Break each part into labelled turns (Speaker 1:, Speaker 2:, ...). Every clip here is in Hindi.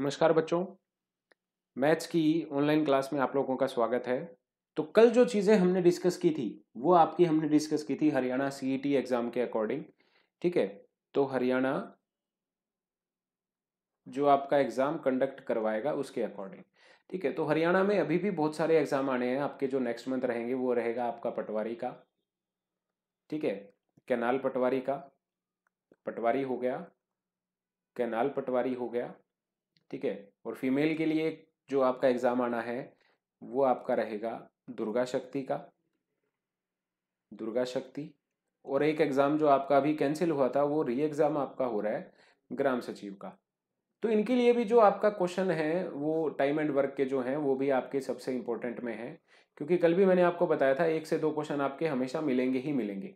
Speaker 1: नमस्कार बच्चों मैथ्स की ऑनलाइन क्लास में आप लोगों का स्वागत है तो कल जो चीज़ें हमने डिस्कस की थी वो आपकी हमने डिस्कस की थी हरियाणा सीईटी एग्ज़ाम e के अकॉर्डिंग ठीक है तो हरियाणा जो आपका एग्ज़ाम कंडक्ट करवाएगा उसके अकॉर्डिंग ठीक है तो हरियाणा में अभी भी बहुत सारे एग्ज़ाम आने हैं आपके जो नेक्स्ट मंथ रहेंगे वो रहेगा आपका पटवारी का ठीक है कैनाल पटवारी का पटवारी हो गया कैनाल पटवारी हो गया ठीक है और फीमेल के लिए जो आपका एग्ज़ाम आना है वो आपका रहेगा दुर्गा शक्ति का दुर्गा शक्ति और एक एग्ज़ाम जो आपका अभी कैंसिल हुआ था वो री एग्ज़ाम आपका हो रहा है ग्राम सचिव का तो इनके लिए भी जो आपका क्वेश्चन है वो टाइम एंड वर्क के जो हैं वो भी आपके सबसे इम्पोर्टेंट में है क्योंकि कल भी मैंने आपको बताया था एक से दो क्वेश्चन आपके हमेशा मिलेंगे ही मिलेंगे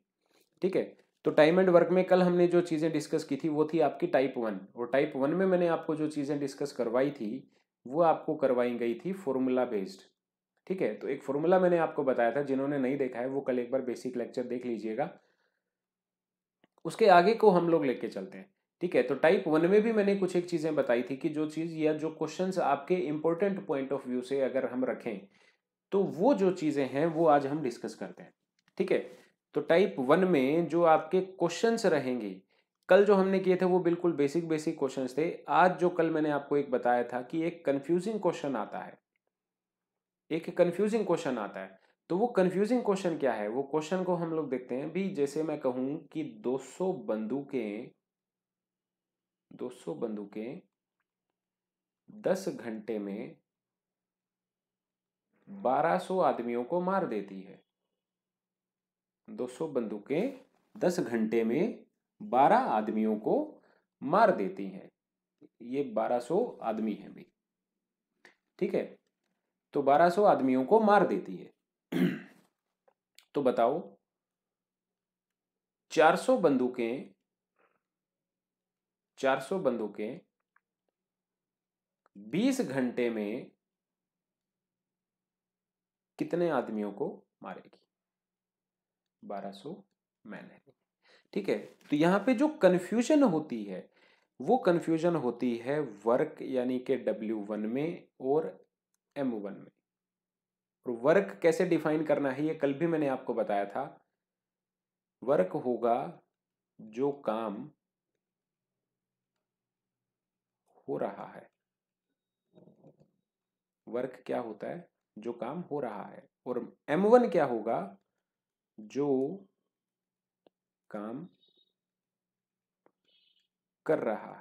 Speaker 1: ठीक है तो टाइम एंड वर्क में कल हमने जो चीज़ें डिस्कस की थी वो थी आपकी टाइप वन और टाइप वन में मैंने आपको जो चीज़ें डिस्कस करवाई थी वो आपको करवाई गई थी फॉर्मूला बेस्ड ठीक है तो एक फॉर्मूला मैंने आपको बताया था जिन्होंने नहीं देखा है वो कल एक बार बेसिक लेक्चर देख लीजिएगा उसके आगे को हम लोग लेके चलते हैं ठीक है तो टाइप वन में भी मैंने कुछ एक चीज़ें बताई थी कि जो चीज़ या जो क्वेश्चन आपके इंपॉर्टेंट पॉइंट ऑफ व्यू से अगर हम रखें तो वो जो चीज़ें हैं वो आज हम डिस्कस करते हैं ठीक है तो टाइप वन में जो आपके क्वेश्चंस रहेंगे कल जो हमने किए थे वो बिल्कुल बेसिक बेसिक क्वेश्चंस थे आज जो कल मैंने आपको एक बताया था कि एक कंफ्यूजिंग क्वेश्चन आता है एक कंफ्यूजिंग क्वेश्चन आता है तो वो कंफ्यूजिंग क्वेश्चन क्या है वो क्वेश्चन को हम लोग देखते हैं भी जैसे मैं कहूं कि 200 बंदूकें 200 बंदूकें 10 घंटे में 1200 आदमियों को मार देती है 200 बंदूकें 10 घंटे में 12 आदमियों को मार देती हैं ये 1200 आदमी हैं भाई ठीक है तो 1200 आदमियों को मार देती है तो बताओ 400 बंदूकें 400 बंदूकें 20 घंटे में कितने आदमियों को मारेगी बारह सो मैन है ठीक है तो यहाँ पे जो कन्फ्यूजन होती है वो कन्फ्यूजन होती है वर्क यानी कि डब्ल्यू वन में और एम वन में और वर्क कैसे डिफाइन करना है ये कल भी मैंने आपको बताया था वर्क होगा जो काम हो रहा है वर्क क्या होता है जो काम हो रहा है और एम वन क्या होगा जो काम कर रहा है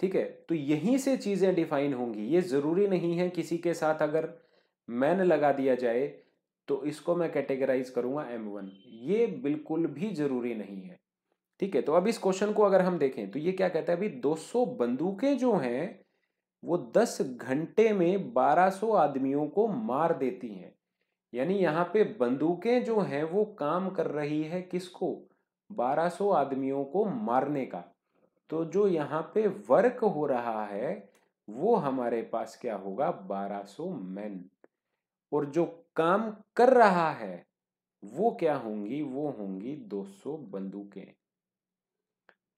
Speaker 1: ठीक है तो यहीं से चीजें डिफाइन होंगी ये जरूरी नहीं है किसी के साथ अगर मैन लगा दिया जाए तो इसको मैं कैटेगराइज करूंगा M1 ये बिल्कुल भी जरूरी नहीं है ठीक है तो अब इस क्वेश्चन को अगर हम देखें तो ये क्या कहता है अभी 200 बंदूकें जो हैं वो 10 घंटे में 1200 आदमियों को मार देती हैं यानी यहाँ पे बंदूकें जो हैं वो काम कर रही है किसको 1200 आदमियों को मारने का तो जो यहाँ पे वर्क हो रहा है वो हमारे पास क्या होगा 1200 मैन और जो काम कर रहा है वो क्या होंगी वो होंगी 200 बंदूकें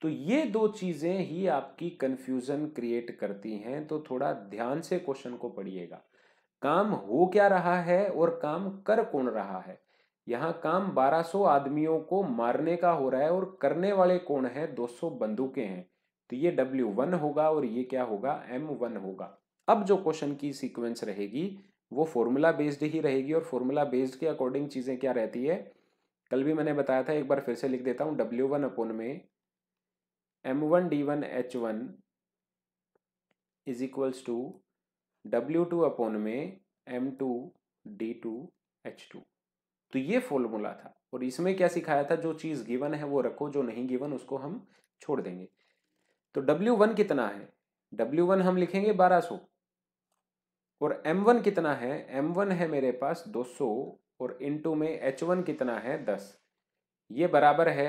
Speaker 1: तो ये दो चीज़ें ही आपकी कन्फ्यूज़न क्रिएट करती हैं तो थोड़ा ध्यान से क्वेश्चन को पढ़िएगा काम हो क्या रहा है और काम कर कौन रहा है यहाँ काम 1200 आदमियों को मारने का हो रहा है और करने वाले कौन है 200 बंदूकें हैं तो ये डब्ल्यू वन होगा और ये क्या होगा एम वन होगा अब जो क्वेश्चन की सीक्वेंस रहेगी वो फॉर्मूला बेस्ड ही रहेगी और फॉर्मूला बेस्ड के अकॉर्डिंग चीज़ें क्या रहती है कल भी मैंने बताया था एक बार फिर से लिख देता हूँ डब्ल्यू वन अपोन में M one D one H one is equals to W two upon में M two D two H two तो ये फॉर्मूला था और इसमें क्या सिखाया था जो चीज़ गिवन है वो रखो जो नहीं गिवन उसको हम छोड़ देंगे तो डब्ल्यू वन कितना है डब्ल्यू वन हम लिखेंगे बारह सौ और एम वन कितना है एम वन है मेरे पास दो सौ और टू में एच वन कितना है दस ये बराबर है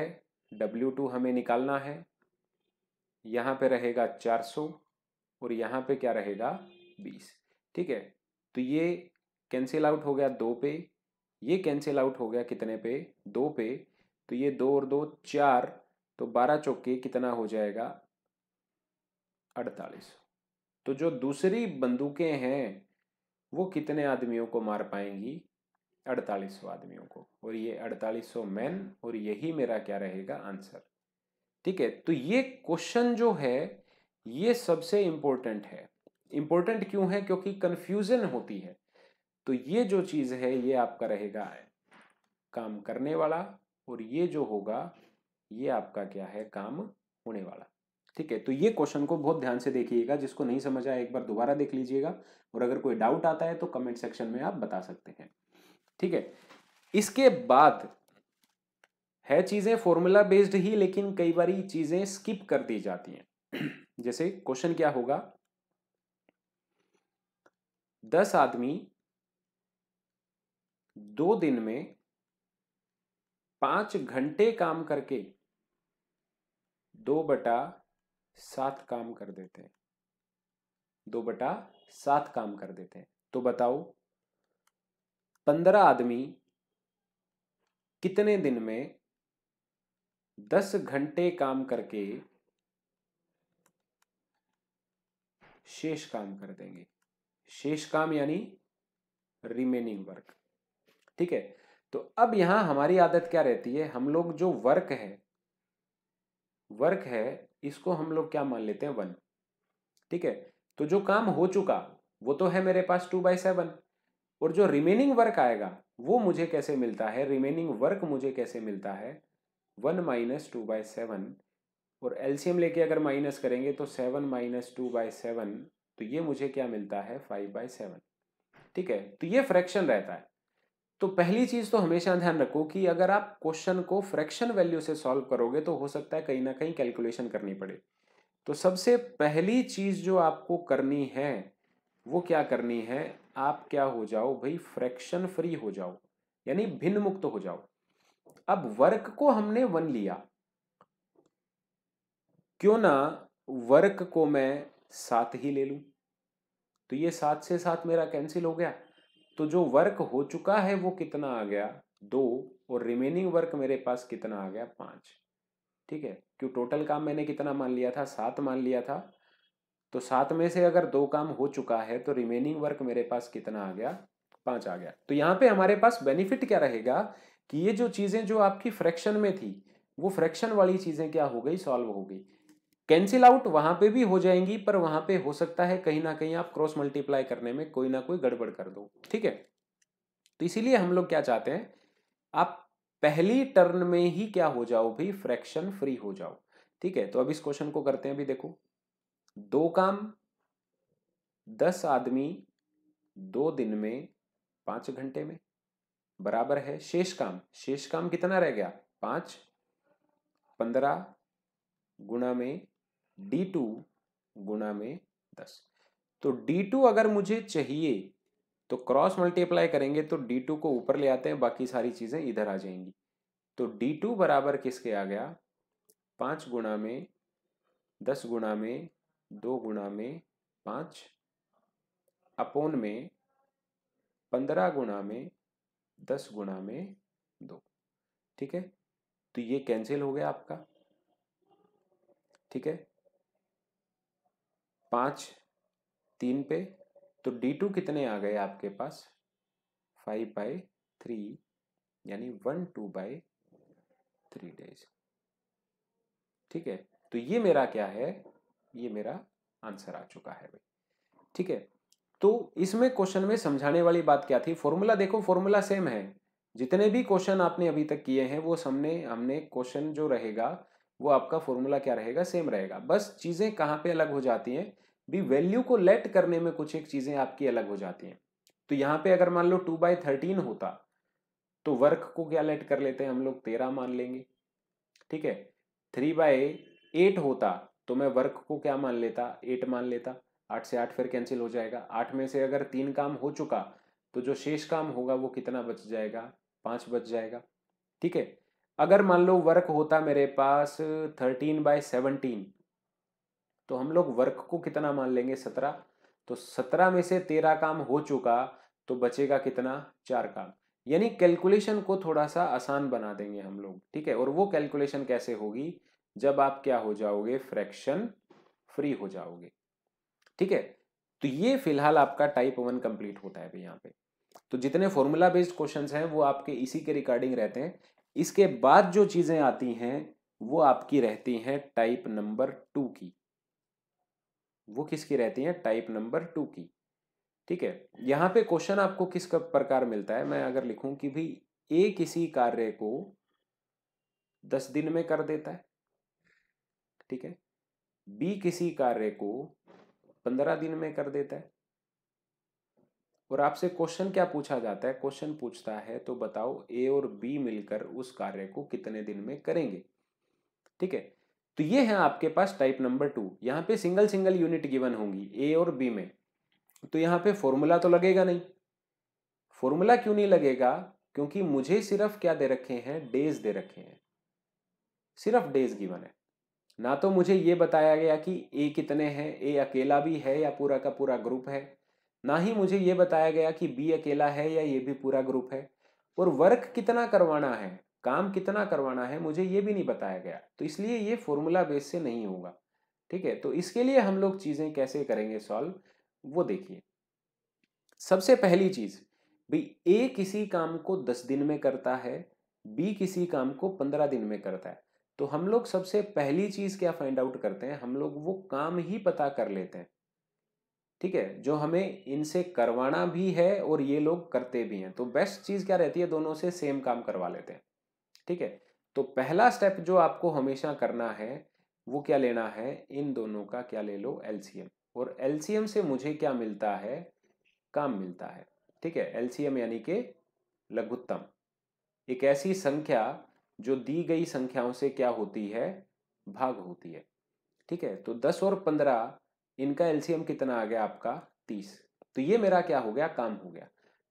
Speaker 1: डब्ल्यू टू हमें निकालना है यहाँ पे रहेगा चार सौ और यहाँ पे क्या रहेगा बीस ठीक है तो ये कैंसिल आउट हो गया दो पे ये कैंसिल आउट हो गया कितने पे दो पे तो ये दो और दो चार तो बारह चौके कितना हो जाएगा अड़तालीस तो जो दूसरी बंदूकें हैं वो कितने आदमियों को मार पाएंगी अड़तालीस सौ आदमियों को और ये अड़तालीस सौ मैन और यही मेरा क्या रहेगा आंसर ठीक है तो ये क्वेश्चन जो है ये सबसे इम्पोर्टेंट है इंपॉर्टेंट क्यों है क्योंकि कंफ्यूजन होती है तो ये जो चीज़ है ये आपका रहेगा काम करने वाला और ये जो होगा ये आपका क्या है काम होने वाला ठीक है तो ये क्वेश्चन को बहुत ध्यान से देखिएगा जिसको नहीं समझ आया एक बार दोबारा देख लीजिएगा और अगर कोई डाउट आता है तो कमेंट सेक्शन में आप बता सकते हैं ठीक है इसके बाद है चीज़ें फॉर्मूला बेस्ड ही लेकिन कई बार चीज़ें स्किप कर दी जाती हैं जैसे क्वेश्चन क्या होगा दस आदमी दो दिन में पांच घंटे काम करके दो बटा सात काम कर देते हैं दो बटा सात काम कर देते हैं तो बताओ पंद्रह आदमी कितने दिन में दस घंटे काम करके शेष काम कर देंगे शेष काम यानी रिमेनिंग वर्क ठीक है तो अब यहां हमारी आदत क्या रहती है हम लोग जो वर्क है वर्क है इसको हम लोग क्या मान लेते हैं वन ठीक है तो जो काम हो चुका वो तो है मेरे पास टू बाई सेवन और जो रिमेनिंग वर्क आएगा वो मुझे कैसे मिलता है रिमेनिंग वर्क मुझे कैसे मिलता है one minus two by seven और एलसीएम लेके अगर माइनस करेंगे तो seven minus two by seven तो ये मुझे क्या मिलता है फाइव बाई सेवन ठीक है तो ये फ्रैक्शन रहता है तो पहली चीज तो हमेशा ध्यान रखो कि अगर आप क्वेश्चन को फ्रैक्शन वैल्यू से सॉल्व करोगे तो हो सकता है कहीं ना कहीं कैलकुलेशन करनी पड़े तो सबसे पहली चीज जो आपको करनी है वो क्या करनी है आप क्या हो जाओ भाई फ्रैक्शन फ्री हो जाओ यानी भिन्न मुक्त हो जाओ अब वर्क को हमने वन लिया क्यों ना वर्क को मैं सात ही ले लूं तो ये सात से सात मेरा कैंसिल हो गया तो जो वर्क हो चुका है वो कितना आ गया दो और रिमेनिंग वर्क मेरे पास कितना आ गया पाँच ठीक है क्यों टोटल काम मैंने कितना मान लिया था सात मान लिया था तो सात में से अगर दो काम हो चुका है तो रिमेनिंग वर्क मेरे पास कितना आ गया पाँच आ गया तो यहाँ पे हमारे पास बेनिफिट क्या रहेगा कि ये जो चीज़ें जो आपकी फ्रैक्शन में थी वो फ्रैक्शन वाली चीज़ें क्या हो गई सॉल्व हो गई कैंसिल आउट वहां पे भी हो जाएंगी पर वहां पे हो सकता है कहीं ना कहीं आप क्रॉस मल्टीप्लाई करने में कोई ना कोई गड़बड़ कर दो ठीक है तो इसीलिए हम लोग क्या चाहते हैं आप पहली टर्न में ही क्या हो जाओ भी फ्रैक्शन फ्री हो जाओ ठीक है तो अब इस क्वेश्चन को करते हैं अभी देखो दो काम दस आदमी दो दिन में पांच घंटे में बराबर है शेष काम शेष काम कितना रह गया पांच पंद्रह गुणा में डी टू गुणा में दस तो डी टू अगर मुझे चाहिए तो क्रॉस मल्टीप्लाई करेंगे तो डी टू को ऊपर ले आते हैं बाकी सारी चीज़ें इधर आ जाएंगी तो डी टू बराबर किसके आ गया पांच गुणा में दस गुणा में दो गुणा में पांच अपोन में पंद्रह गुणा में दस गुणा में दो ठीक है तो ये कैंसिल हो गया आपका ठीक है पाँच तीन पे तो डी टू कितने आ गए आपके पास फाइव बाई थ्री यानी one two by three days ठीक है तो ये मेरा क्या है ये मेरा आंसर आ चुका है भाई ठीक है तो इसमें क्वेश्चन में समझाने वाली बात क्या थी फॉर्मूला देखो फॉर्मूला सेम है जितने भी क्वेश्चन आपने अभी तक किए हैं वो सामने हमने क्वेश्चन जो रहेगा वो आपका फॉर्मूला क्या रहेगा सेम रहेगा बस चीज़ें कहाँ पे अलग हो जाती हैं भी वैल्यू को लेट करने में कुछ एक चीज़ें आपकी अलग हो जाती हैं तो यहाँ पे अगर मान लो टू बाई थर्टीन होता तो वर्क को क्या लेट कर लेते हैं हम लोग तेरह मान लेंगे ठीक है थ्री बाय एट होता तो मैं वर्क को क्या मान लेता एट मान लेता आठ से आठ फिर कैंसिल हो जाएगा आठ में से अगर तीन काम हो चुका तो जो शेष काम होगा वो कितना बच जाएगा पाँच बच जाएगा ठीक है अगर मान लो वर्क होता मेरे पास थर्टीन बाय सेवनटीन तो हम लोग वर्क को कितना मान लेंगे सत्रह तो सत्रह में से तेरह काम हो चुका तो बचेगा कितना चार काम यानी कैलकुलेशन को थोड़ा सा आसान बना देंगे हम लोग ठीक है और वो कैलकुलेशन कैसे होगी जब आप क्या हो जाओगे फ्रैक्शन फ्री हो जाओगे ठीक है तो ये फिलहाल आपका टाइप वन कंप्लीट होता है यहाँ पे तो जितने फॉर्मूला बेस्ड क्वेश्चंस हैं वो आपके इसी के रिकॉर्डिंग रहते हैं इसके बाद जो चीज़ें आती हैं वो आपकी रहती हैं टाइप नंबर टू की वो किसकी रहती हैं टाइप नंबर टू की ठीक है यहां पे क्वेश्चन आपको किस प्रकार मिलता है मैं अगर लिखूं कि भाई ए किसी कार्य को दस दिन में कर देता है ठीक है बी किसी कार्य को पंद्रह दिन में कर देता है और आपसे क्वेश्चन क्या पूछा जाता है क्वेश्चन पूछता है तो बताओ ए और बी मिलकर उस कार्य को कितने दिन में करेंगे ठीक है तो ये है आपके पास टाइप नंबर टू यहाँ पे सिंगल सिंगल यूनिट गिवन होंगी ए और बी में तो यहाँ पे फॉर्मूला तो लगेगा नहीं फॉर्मूला क्यों नहीं लगेगा क्योंकि मुझे सिर्फ क्या दे रखे हैं डेज दे रखे हैं सिर्फ डेज गिवन है ना तो मुझे ये बताया गया कि ए कितने हैं ए अकेला भी है या पूरा का पूरा ग्रुप है ना ही मुझे ये बताया गया कि बी अकेला है या ये भी पूरा ग्रुप है और वर्क कितना करवाना है काम कितना करवाना है मुझे ये भी नहीं बताया गया तो इसलिए ये फॉर्मूला बेस से नहीं होगा ठीक है तो इसके लिए हम लोग चीज़ें कैसे करेंगे सॉल्व वो देखिए सबसे पहली चीज़ भी ए किसी काम को दस दिन में करता है बी किसी काम को पंद्रह दिन में करता है तो हम लोग सबसे पहली चीज़ क्या फाइंड आउट करते हैं हम लोग वो काम ही पता कर लेते हैं ठीक है जो हमें इनसे करवाना भी है और ये लोग करते भी हैं तो बेस्ट चीज़ क्या रहती है दोनों से सेम काम करवा लेते हैं ठीक है तो पहला स्टेप जो आपको हमेशा करना है वो क्या लेना है इन दोनों का क्या ले लो एल और एल से मुझे क्या मिलता है काम मिलता है ठीक है एल यानी कि लघुत्तम एक ऐसी संख्या जो दी गई संख्याओं से क्या होती है भाग होती है ठीक है तो दस और पंद्रह इनका एलसीएम कितना आ गया आपका तीस तो ये मेरा क्या हो गया काम हो गया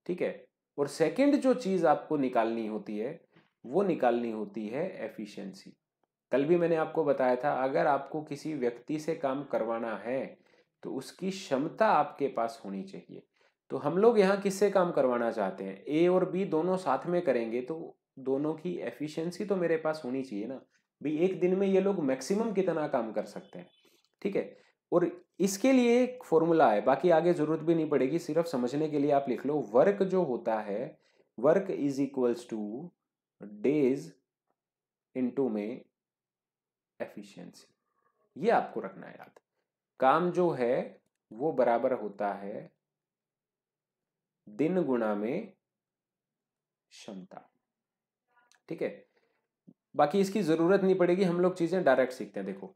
Speaker 1: ठीक है और सेकंड जो चीज़ आपको निकालनी होती है वो निकालनी होती है एफिशिएंसी कल भी मैंने आपको बताया था अगर आपको किसी व्यक्ति से काम करवाना है तो उसकी क्षमता आपके पास होनी चाहिए तो हम लोग यहाँ किससे काम करवाना चाहते हैं ए और बी दोनों साथ में करेंगे तो दोनों की एफिशिएंसी तो मेरे पास होनी चाहिए ना भाई एक दिन में ये लोग मैक्सिमम कितना काम कर सकते हैं ठीक है और इसके लिए एक फॉर्मूला है बाकी आगे जरूरत भी नहीं पड़ेगी सिर्फ समझने के लिए आप लिख लो वर्क जो होता है work is equals to days into में एफिशिएंसी ये आपको रखना है याद काम जो है वो बराबर होता है दिन गुणा में क्षमता ठीक है बाकी इसकी जरूरत नहीं पड़ेगी हम लोग चीजें डायरेक्ट सीखते हैं देखो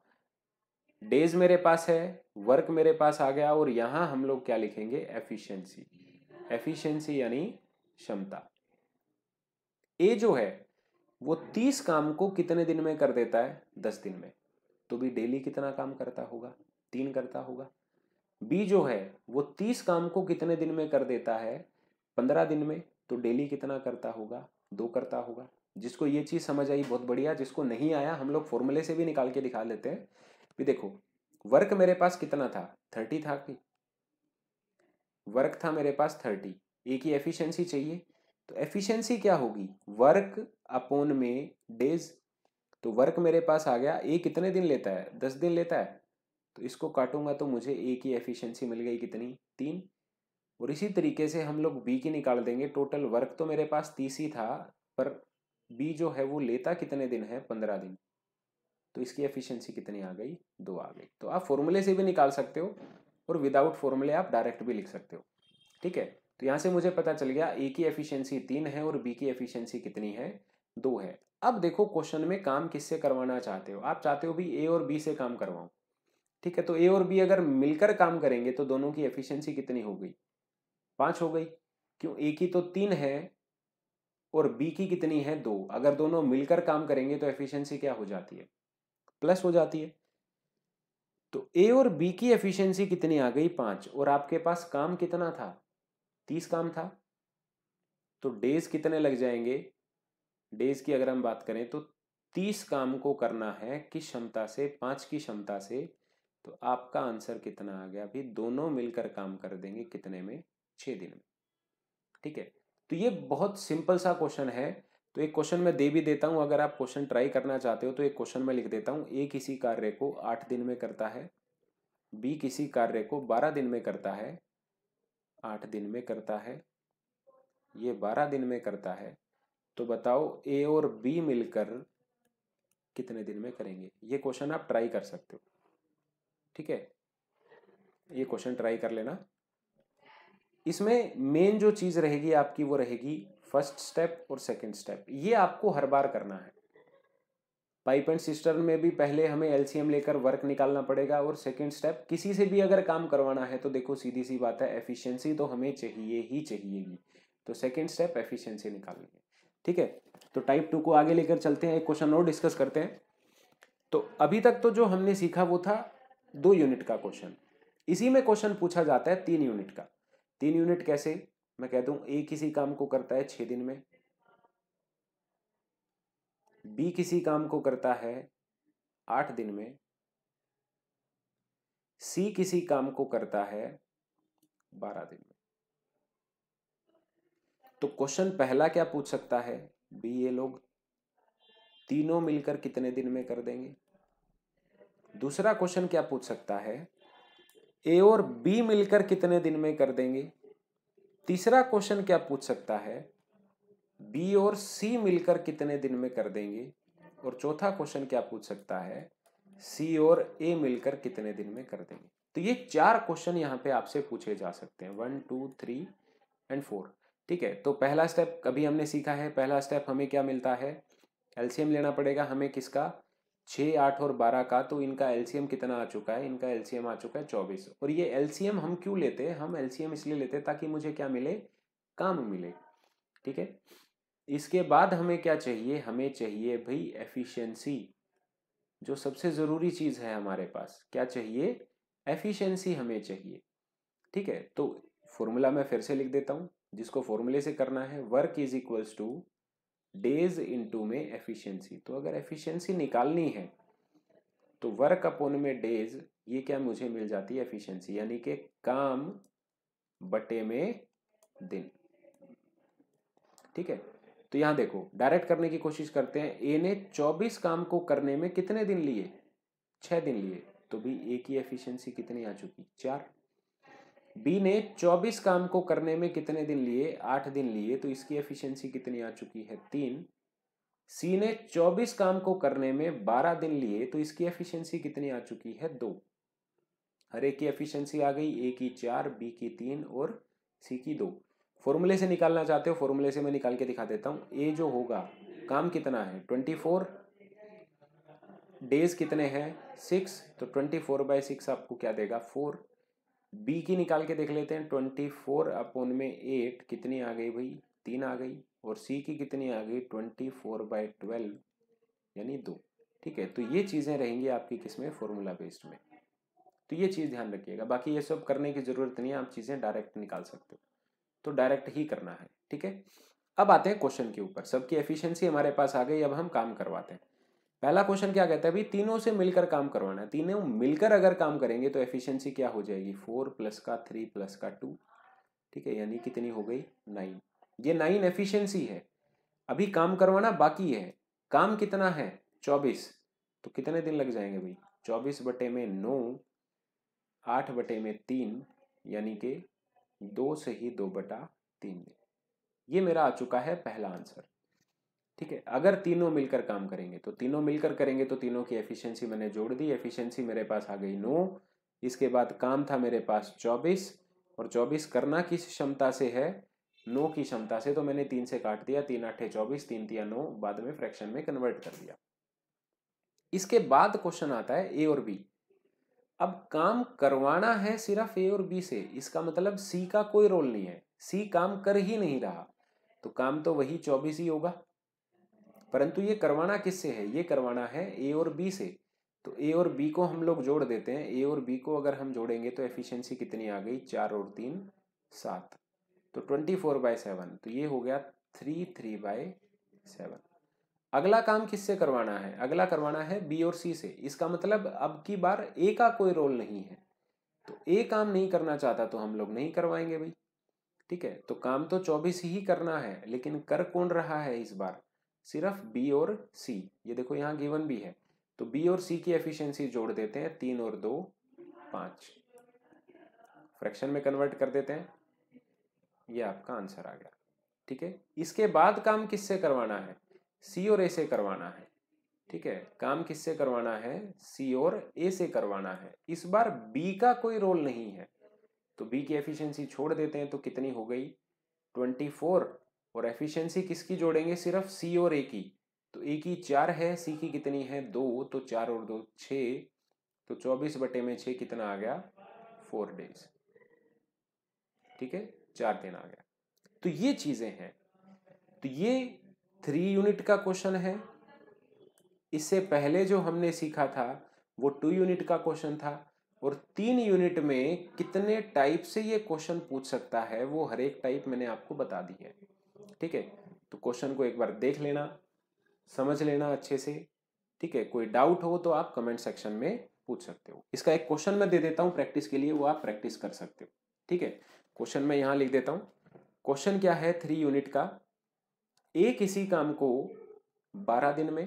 Speaker 1: डेज मेरे पास है वर्क मेरे पास आ गया और यहाँ हम लोग क्या लिखेंगे एफिशिएंसी एफिशिएंसी यानी क्षमता ए जो है वो तीस काम को कितने दिन में कर देता है दस दिन में तो भी डेली कितना काम करता होगा तीन करता होगा बी जो है वो तीस काम को कितने दिन में कर देता है पंद्रह दिन में तो डेली कितना करता होगा दो करता होगा जिसको ये चीज़ समझ आई बहुत बढ़िया जिसको नहीं आया हम लोग फॉर्मूले से भी निकाल के दिखा लेते हैं भी देखो वर्क मेरे पास कितना था थर्टी था कि वर्क था मेरे पास थर्टी ए की एफिशिएंसी चाहिए तो एफिशिएंसी क्या होगी वर्क अपोन में डेज तो वर्क मेरे पास आ गया ए कितने दिन लेता है दस दिन लेता है तो इसको काटूंगा तो मुझे ए की एफिशिएंसी मिल गई कितनी तीन और इसी तरीके से हम लोग बी की निकाल देंगे टोटल वर्क तो मेरे पास तीस ही था पर बी जो है वो लेता कितने दिन है पंद्रह दिन तो इसकी एफिशिएंसी कितनी आ गई दो आ गई तो आप फॉर्मूले से भी निकाल सकते हो और विदाउट फॉर्मूले आप डायरेक्ट भी लिख सकते हो ठीक है तो यहाँ से मुझे पता चल गया ए की एफिशियंसी तीन है और बी की एफिशियंसी कितनी है दो है अब देखो क्वेश्चन में काम किससे करवाना चाहते हो आप चाहते हो भी ए और बी से काम करवाऊँ ठीक है तो ए और बी अगर मिलकर काम करेंगे तो दोनों की एफिशिएंसी कितनी हो गई पाँच हो गई क्यों ए की तो तीन है और बी की कितनी है दो अगर दोनों मिलकर काम करेंगे तो एफिशिएंसी क्या हो जाती है प्लस हो जाती है तो ए और बी की एफिशिएंसी कितनी आ गई पांच और आपके पास काम कितना था तीस काम था तो डेज कितने लग जाएंगे डेज की अगर हम बात करें तो तीस काम को करना है किस क्षमता से पांच की क्षमता से तो आपका आंसर कितना आ गया अभी दोनों मिलकर काम कर देंगे कितने में छह दिन में ठीक है तो ये बहुत सिंपल सा क्वेश्चन है तो एक क्वेश्चन मैं दे भी देता हूँ अगर आप क्वेश्चन ट्राई करना चाहते हो तो एक क्वेश्चन मैं लिख देता हूँ ए किसी कार्य को आठ दिन में करता है बी किसी कार्य को बारह दिन में करता है आठ दिन में करता है ये बारह दिन में करता है तो बताओ ए और बी मिलकर कितने दिन में करेंगे ये क्वेश्चन आप ट्राई कर सकते हो ठीक है ये क्वेश्चन ट्राई कर लेना इसमें मेन जो चीज़ रहेगी आपकी वो रहेगी फर्स्ट स्टेप और सेकंड स्टेप ये आपको हर बार करना है पाइप एंड सिस्टर्न में भी पहले हमें एलसीएम लेकर वर्क निकालना पड़ेगा और सेकंड स्टेप किसी से भी अगर काम करवाना है तो देखो सीधी सी बात है एफिशिएंसी तो हमें चाहिए ही चाहिएगी तो सेकंड स्टेप एफिशिएंसी निकालनी है ठीक है तो टाइप टू को आगे लेकर चलते हैं एक क्वेश्चन और डिस्कस करते हैं तो अभी तक तो जो हमने सीखा वो था दो यूनिट का क्वेश्चन इसी में क्वेश्चन पूछा जाता है तीन यूनिट का तीन यूनिट कैसे मैं कहता हूं ए किसी काम को करता है छह दिन में बी किसी काम को करता है आठ दिन में सी किसी काम को करता है बारह दिन में तो क्वेश्चन पहला क्या पूछ सकता है बी ये लोग तीनों मिलकर कितने दिन में कर देंगे दूसरा क्वेश्चन क्या पूछ सकता है ए और बी मिलकर कितने दिन में कर देंगे तीसरा क्वेश्चन क्या पूछ सकता है बी और सी मिलकर कितने दिन में कर देंगे और चौथा क्वेश्चन क्या पूछ सकता है सी और ए मिलकर कितने दिन में कर देंगे तो ये चार क्वेश्चन यहाँ पे आपसे पूछे जा सकते हैं one two three and four ठीक है तो पहला स्टेप कभी हमने सीखा है पहला स्टेप हमें क्या मिलता है एलसीएम लेना पड़ेगा हमें किसका छः आठ और बारह का तो इनका एलसीएम कितना आ चुका है इनका एलसीएम आ चुका है चौबीस और ये एलसीएम हम क्यों लेते हैं हम एलसीएम इसलिए लेते हैं ताकि मुझे क्या मिले काम मिले ठीक है इसके बाद हमें क्या चाहिए हमें चाहिए भाई एफिशिएंसी जो सबसे ज़रूरी चीज़ है हमारे पास क्या चाहिए एफिशिएंसी हमें चाहिए ठीक है तो फॉर्मूला मैं फिर से लिख देता हूँ जिसको फॉर्मूले से करना है work is equals to days into में एफिशिएंसी तो अगर एफिशिएंसी निकालनी है तो वर्क अपोन में डेज ये क्या मुझे मिल जाती है एफिशिएंसी यानी कि काम बटे में दिन ठीक है तो यहां देखो डायरेक्ट करने की कोशिश करते हैं ए ने 24 काम को करने में कितने दिन लिए छह दिन लिए तो भी ए की एफिशिएंसी कितनी आ चुकी चार बी ने 24 काम को करने में कितने दिन लिए आठ दिन लिए तो इसकी एफिशिएंसी कितनी आ चुकी है तीन सी ने 24 काम को करने में 12 दिन लिए तो इसकी एफिशिएंसी कितनी आ चुकी है दो हर एक की एफिशिएंसी आ गई ए की चार बी की तीन और सी की दो फॉर्मूले से निकालना चाहते हो फॉर्मूले से मैं निकाल के दिखा देता हूँ ए जो होगा काम कितना है ट्वेंटी फोर डेज कितने हैं सिक्स तो ट्वेंटी फोर बाई सिक्स आपको क्या देगा फोर बी की निकाल के देख लेते हैं ट्वेंटी फोर अपोन में एट कितनी आ गई भाई तीन आ गई और सी की कितनी आ गई ट्वेंटी फोर बाई ट्वेल्व यानी दो ठीक है तो ये चीज़ें रहेंगी आपकी किस में फॉर्मूला बेस्ड में तो ये चीज़ ध्यान रखिएगा बाकी ये सब करने की ज़रूरत नहीं है आप चीज़ें डायरेक्ट निकाल सकते हो तो डायरेक्ट ही करना है ठीक है अब आते हैं क्वेश्चन के ऊपर सबकी एफिशिएंसी हमारे पास आ गई अब हम काम करवाते हैं पहला क्वेश्चन क्या कहता है भाई तीनों से मिलकर काम करवाना है तीनों मिलकर अगर काम करेंगे तो एफिशिएंसी क्या हो जाएगी फोर प्लस का थ्री प्लस का टू ठीक है यानी कितनी हो गई नाइन ये नाइन एफिशिएंसी है अभी काम करवाना बाकी है काम कितना है चौबीस तो कितने दिन लग जाएंगे भाई चौबीस बटे में नौ आठ बटे में तीन यानी कि दो से ही दो बटा तीन दिन ये मेरा आ चुका है पहला आंसर ठीक है अगर तीनों मिलकर काम करेंगे तो तीनों मिलकर करेंगे तो तीनों की एफिशिएंसी मैंने जोड़ दी एफिशिएंसी मेरे पास आ गई नौ इसके बाद काम था मेरे पास चौबीस और चौबीस करना किस क्षमता से है नौ की क्षमता से तो मैंने तीन से काट दिया तीन आठे चौबीस तीन तिया नौ बाद में फ्रैक्शन में कन्वर्ट कर दिया इसके बाद क्वेश्चन आता है ए और बी अब काम करवाना है सिर्फ ए और बी से इसका मतलब सी का कोई रोल नहीं है सी काम कर ही नहीं रहा तो काम तो वही चौबीस ही होगा परंतु ये करवाना किससे है ये करवाना है ए और बी से तो ए और बी को हम लोग जोड़ देते हैं ए और बी को अगर हम जोड़ेंगे तो एफिशिएंसी कितनी आ गई चार और तीन सात तो ट्वेंटी फोर बाय सेवन तो ये हो गया थ्री थ्री बाय सेवन अगला काम किससे करवाना है अगला करवाना है बी और सी से इसका मतलब अब की बार ए का कोई रोल नहीं है तो ए काम नहीं करना चाहता तो हम लोग नहीं करवाएंगे भाई ठीक है तो काम तो चौबीस ही करना है लेकिन कर कौन रहा है इस बार सिर्फ बी और सी ये देखो यहाँ गिवन भी है तो बी और सी की एफिशिएंसी जोड़ देते हैं तीन और दो पाँच फ्रैक्शन में कन्वर्ट कर देते हैं ये आपका आंसर आ गया ठीक है इसके बाद काम किससे करवाना है सी और ए से करवाना है ठीक है काम किससे करवाना है सी और ए से करवाना है इस बार बी का कोई रोल नहीं है तो बी की एफिशिएंसी छोड़ देते हैं तो कितनी हो गई ट्वेंटी फोर और एफिशिएंसी किसकी जोड़ेंगे सिर्फ सी और ए की तो ए की चार है सी की कितनी है दो तो चार और दो छ तो चौबीस बटे में छ कितना आ गया फोर डेज ठीक है चार दिन आ गया तो ये चीजें हैं तो ये थ्री यूनिट का क्वेश्चन है इससे पहले जो हमने सीखा था वो टू यूनिट का क्वेश्चन था और तीन यूनिट में कितने टाइप से ये क्वेश्चन पूछ सकता है वो हर एक टाइप मैंने आपको बता दी है ठीक है तो क्वेश्चन को एक बार देख लेना समझ लेना अच्छे से ठीक है कोई डाउट हो तो आप कमेंट सेक्शन में पूछ सकते हो इसका एक क्वेश्चन मैं दे देता हूँ प्रैक्टिस के लिए वो आप प्रैक्टिस कर सकते हो ठीक है क्वेश्चन मैं यहाँ लिख देता हूँ क्वेश्चन क्या है थ्री यूनिट का ए किसी काम को बारह दिन में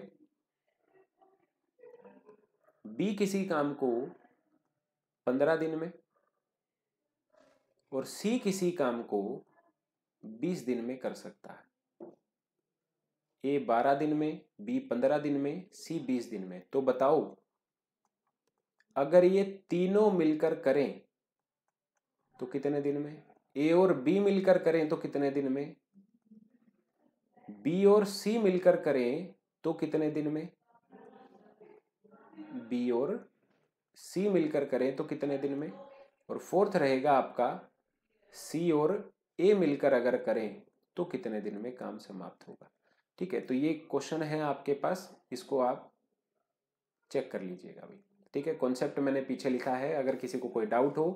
Speaker 1: बी किसी काम को पंद्रह दिन में और सी किसी काम को बीस दिन में कर सकता है ए बारह दिन में बी पंद्रह दिन में सी बीस दिन में तो बताओ अगर ये तीनों मिलकर करें तो कितने दिन में ए और बी मिलकर करें तो कितने दिन में बी और सी मिलकर करें तो कितने दिन में बी और सी मिलकर करें तो कितने दिन में और फोर्थ रहेगा आपका सी और ए मिलकर अगर करें तो कितने दिन में काम समाप्त होगा ठीक है तो ये क्वेश्चन है आपके पास इसको आप चेक कर लीजिएगा भाई ठीक है कॉन्सेप्ट मैंने पीछे लिखा है अगर किसी को कोई डाउट हो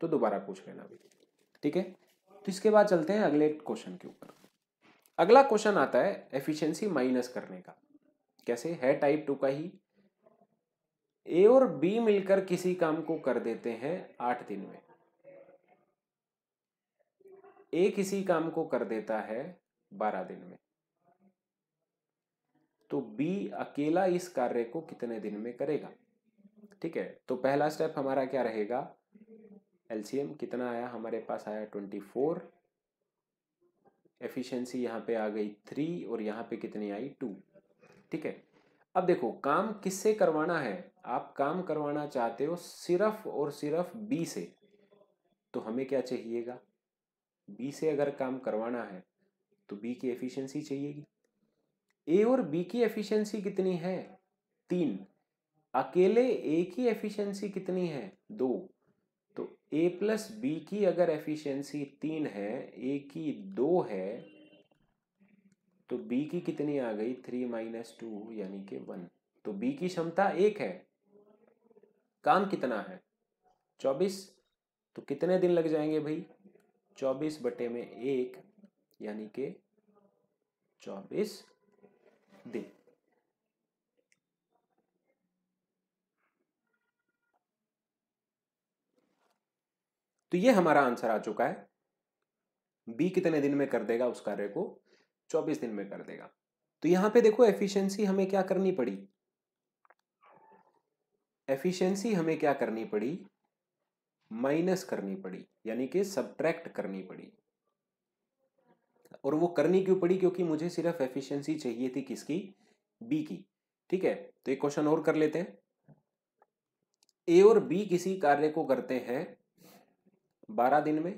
Speaker 1: तो दोबारा पूछ लेना भाई ठीक है तो इसके बाद चलते हैं अगले क्वेश्चन के ऊपर अगला क्वेश्चन आता है एफिशिएंसी माइनस करने का कैसे है टाइप टू का ही ए और बी मिलकर किसी काम को कर देते हैं आठ दिन में एक इसी काम को कर देता है बारह दिन में तो बी अकेला इस कार्य को कितने दिन में करेगा ठीक है तो पहला स्टेप हमारा क्या रहेगा एलसीएम कितना आया हमारे पास आया ट्वेंटी फोर एफिशिएंसी यहां पे आ गई थ्री और यहां पे कितनी आई टू ठीक है अब देखो काम किससे करवाना है आप काम करवाना चाहते हो सिर्फ और सिर्फ बी से तो हमें क्या चाहिएगा बी से अगर काम करवाना है तो बी की एफिशिएंसी चाहिएगी ए और बी की एफिशिएंसी कितनी है तीन अकेले ए की एफिशिएंसी कितनी है दो तो ए प्लस बी की अगर एफिशिएंसी तीन है ए की दो है तो बी की कितनी आ गई थ्री माइनस टू यानी कि वन तो बी की क्षमता एक है काम कितना है चौबीस तो कितने दिन लग जाएंगे भाई चौबीस बटे में एक यानी के चौबीस दिन तो ये हमारा आंसर आ चुका है बी कितने दिन में कर देगा उस कार्य को 24 दिन में कर देगा तो यहां पे देखो एफिशिएंसी हमें क्या करनी पड़ी एफिशिएंसी हमें क्या करनी पड़ी माइनस करनी पड़ी यानी कि सब्ट्रैक्ट करनी पड़ी और वो करनी क्यों पड़ी क्योंकि मुझे सिर्फ एफिशिएंसी चाहिए थी किसकी बी की ठीक है तो एक क्वेश्चन और कर लेते हैं ए और बी किसी कार्य को करते हैं बारह दिन में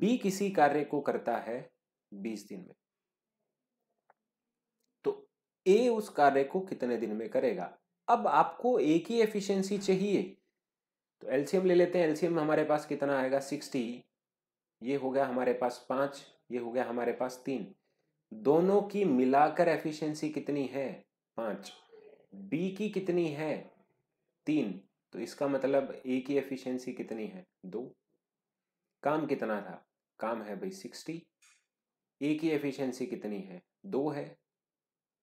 Speaker 1: बी किसी कार्य को करता है बीस दिन में तो ए उस कार्य को कितने दिन में करेगा अब आपको ए की एफिशिएंसी चाहिए तो एलसीएम ले लेते हैं एलसीएम हमारे पास कितना आएगा सिक्सटी ये हो गया हमारे पास पाँच ये हो गया हमारे पास तीन दोनों की मिलाकर एफिशिएंसी कितनी है पाँच बी की कितनी है तीन तो इसका मतलब ए की एफिशिएंसी कितनी है दो काम कितना था काम है भाई सिक्सटी ए की एफिशिएंसी कितनी है दो है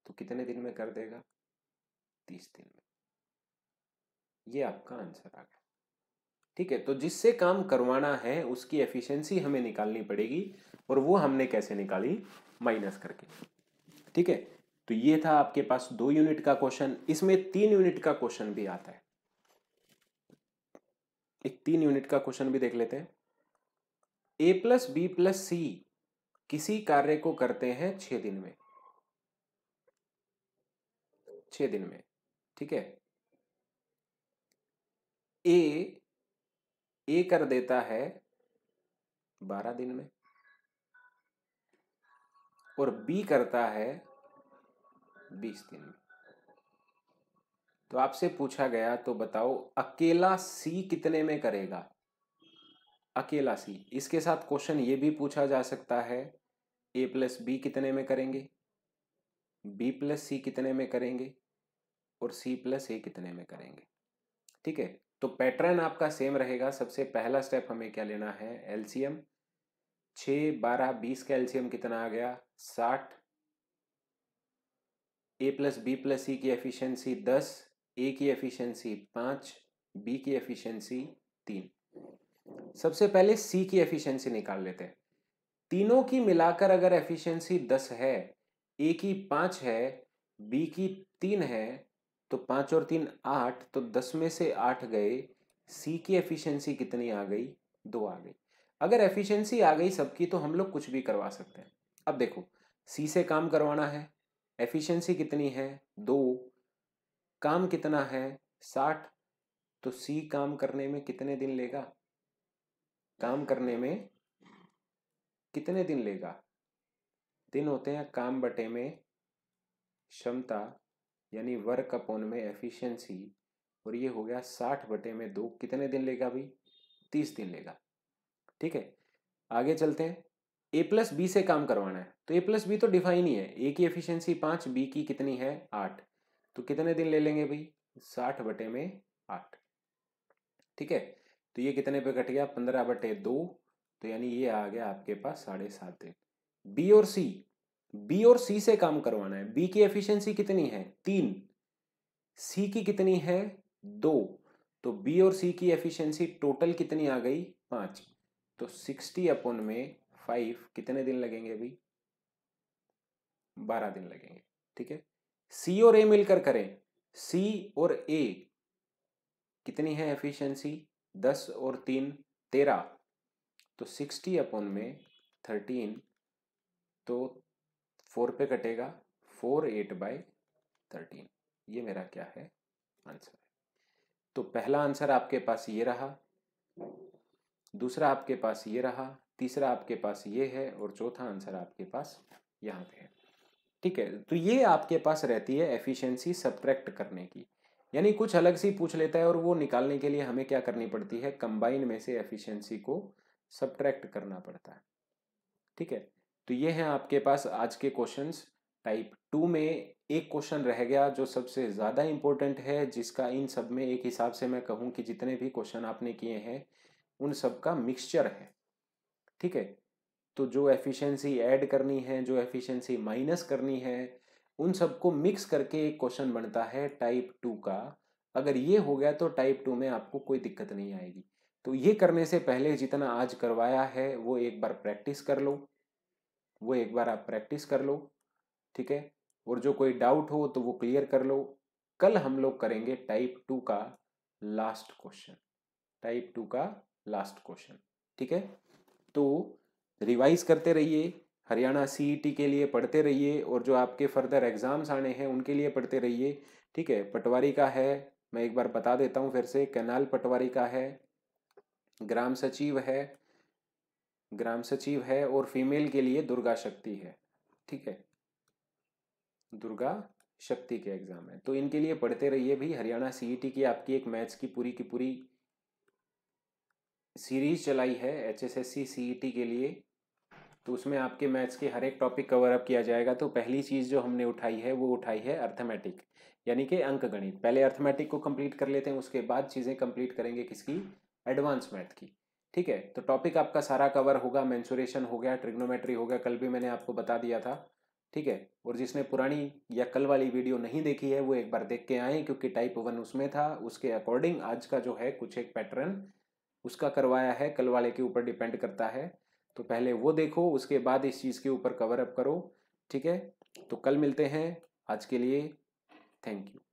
Speaker 1: तो कितने दिन में कर देगा तीस दिन में ये आपका आंसर आ गया ठीक है तो जिससे काम करवाना है उसकी एफिशिएंसी हमें निकालनी पड़ेगी और वो हमने कैसे निकाली माइनस करके ठीक है तो ये था आपके पास दो यूनिट का क्वेश्चन इसमें तीन यूनिट का क्वेश्चन भी आता है एक तीन यूनिट का क्वेश्चन भी देख लेते हैं A plus B plus C किसी कार्य को करते हैं छह दिन में छह दिन में ठीक है ए ए कर देता है बारह दिन में और बी करता है बीस दिन में तो आपसे पूछा गया तो बताओ अकेला सी कितने में करेगा अकेला सी इसके साथ क्वेश्चन ये भी पूछा जा सकता है ए प्लस बी कितने में करेंगे बी प्लस सी कितने में करेंगे और सी प्लस ए कितने में करेंगे ठीक है तो पैटर्न आपका सेम रहेगा सबसे पहला स्टेप हमें क्या लेना है एलसीएम छः बारह बीस का एलसीएम कितना आ गया साठ A plus B plus C की एफिशिएंसी दस ए की एफिशिएंसी पाँच बी की एफिशिएंसी तीन सबसे पहले सी की एफिशिएंसी निकाल लेते हैं तीनों की मिलाकर अगर एफिशिएंसी दस है ए की पाँच है बी की तीन है तो पाँच और तीन आठ तो दस में से आठ गए सी की एफिशिएंसी कितनी आ गई दो आ गई अगर एफिशिएंसी आ गई सबकी तो हम लोग कुछ भी करवा सकते हैं अब देखो सी से काम करवाना है एफिशिएंसी कितनी है दो काम कितना है साठ तो सी काम करने में कितने दिन लेगा काम करने में कितने दिन लेगा दिन होते हैं काम बटे में क्षमता यानी वर्क अपॉन में एफिशिएंसी और ये हो गया साठ बटे में दो कितने दिन लेगा भाई तीस दिन लेगा ठीक है आगे चलते हैं ए प्लस बी से काम करवाना है तो ए प्लस बी तो डिफाइन ही है ए की एफिशिएंसी पाँच बी की कितनी है आठ तो कितने दिन ले लेंगे भाई साठ बटे में आठ ठीक है तो ये कितने पे कट गया पंद्रह बटे दो तो यानी ये आ गया आपके पास साढ़े सात दिन बी और सी बी और सी से काम करवाना है बी की एफिशिएंसी कितनी है तीन सी की कितनी है दो तो बी और सी की एफिशिएंसी टोटल कितनी आ गई पांच तो सिक्सटी अपॉन में फाइव कितने दिन लगेंगे अभी बारह दिन लगेंगे ठीक है सी और ए मिलकर करें सी और ए कितनी है एफिशिएंसी दस और तीन तेरह तो सिक्सटी अपॉन में थर्टीन तो फोर पे कटेगा फोर एट बाई थर्टीन ये मेरा क्या है आंसर है तो पहला आंसर आपके पास ये रहा दूसरा आपके पास ये रहा तीसरा आपके पास ये है और चौथा आंसर आपके पास यहाँ पे है ठीक है तो ये आपके पास रहती है एफिशिएंसी सब्ट्रैक्ट करने की यानी कुछ अलग सी पूछ लेता है और वो निकालने के लिए हमें क्या करनी पड़ती है कंबाइन में से एफिशिएंसी को सब्ट्रैक्ट करना पड़ता है ठीक है तो ये हैं आपके पास आज के क्वेश्चंस टाइप टू में एक क्वेश्चन रह गया जो सबसे ज़्यादा इम्पोर्टेंट है जिसका इन सब में एक हिसाब से मैं कहूँ कि जितने भी क्वेश्चन आपने किए हैं उन सब का मिक्सचर है ठीक है तो जो एफिशिएंसी ऐड करनी है जो एफिशिएंसी माइनस करनी है उन सबको मिक्स करके एक क्वेश्चन बनता है टाइप टू का अगर ये हो गया तो टाइप टू में आपको कोई दिक्कत नहीं आएगी तो ये करने से पहले जितना आज करवाया है वो एक बार प्रैक्टिस कर लो वो एक बार आप प्रैक्टिस कर लो ठीक है और जो कोई डाउट हो तो वो क्लियर कर लो कल हम लोग करेंगे टाइप टू का लास्ट क्वेश्चन टाइप टू का लास्ट क्वेश्चन ठीक है तो रिवाइज करते रहिए हरियाणा सीईटी e के लिए पढ़ते रहिए और जो आपके फर्दर एग्ज़ाम्स आने हैं उनके लिए पढ़ते रहिए ठीक है पटवारी का है मैं एक बार बता देता हूँ फिर से कैनाल पटवारी का है ग्राम सचिव है ग्राम सचिव है और फीमेल के लिए दुर्गा शक्ति है ठीक है दुर्गा शक्ति के एग्जाम है तो इनके लिए पढ़ते रहिए भी हरियाणा सीईटी e की आपकी एक मैथ्स की पूरी की पूरी सीरीज चलाई है एचएसएससी सीईटी e के लिए तो उसमें आपके मैथ्स के हर एक टॉपिक कवर अप किया जाएगा तो पहली चीज़ जो हमने उठाई है वो उठाई है अर्थमेटिक यानी कि अंक गणित पहले अर्थमेटिक को कंप्लीट कर लेते हैं उसके बाद चीज़ें कंप्लीट करेंगे किसकी एडवांस मैथ की ठीक है तो टॉपिक आपका सारा कवर होगा मैंसुरेशन हो गया ट्रिग्नोमेट्री हो गया कल भी मैंने आपको बता दिया था ठीक है और जिसने पुरानी या कल वाली वीडियो नहीं देखी है वो एक बार देख के आए क्योंकि टाइप वन उसमें था उसके अकॉर्डिंग आज का जो है कुछ एक पैटर्न उसका करवाया है कल वाले के ऊपर डिपेंड करता है तो पहले वो देखो उसके बाद इस चीज़ के ऊपर कवर अप करो ठीक है तो कल मिलते हैं आज के लिए थैंक यू